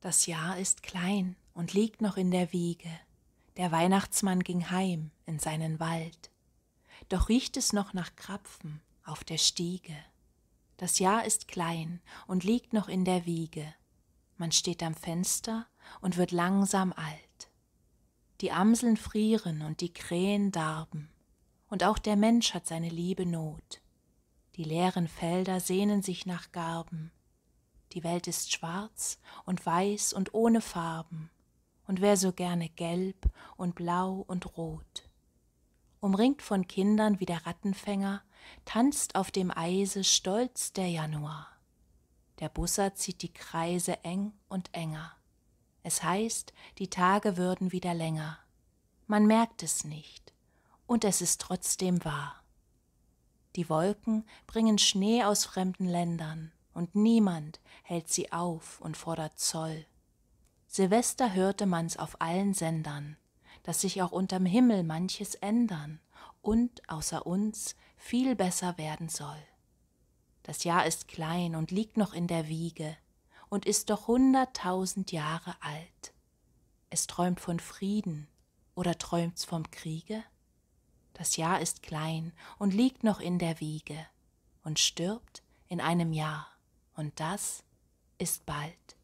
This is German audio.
Das Jahr ist klein und liegt noch in der Wiege. Der Weihnachtsmann ging heim in seinen Wald. Doch riecht es noch nach Krapfen auf der Stiege. Das Jahr ist klein und liegt noch in der Wiege. Man steht am Fenster und wird langsam alt. Die Amseln frieren und die Krähen darben. Und auch der Mensch hat seine liebe Not. Die leeren Felder sehnen sich nach Garben. Die Welt ist schwarz und weiß und ohne Farben, und wär so gerne gelb und blau und rot. Umringt von Kindern wie der Rattenfänger, tanzt auf dem Eise stolz der Januar. Der Busser zieht die Kreise eng und enger. Es heißt, die Tage würden wieder länger. Man merkt es nicht, und es ist trotzdem wahr. Die Wolken bringen Schnee aus fremden Ländern, und niemand hält sie auf und fordert Zoll. Silvester hörte man's auf allen Sendern, dass sich auch unterm Himmel manches ändern und außer uns viel besser werden soll. Das Jahr ist klein und liegt noch in der Wiege und ist doch hunderttausend Jahre alt. Es träumt von Frieden oder träumt's vom Kriege? Das Jahr ist klein und liegt noch in der Wiege und stirbt in einem Jahr. Und das ist bald.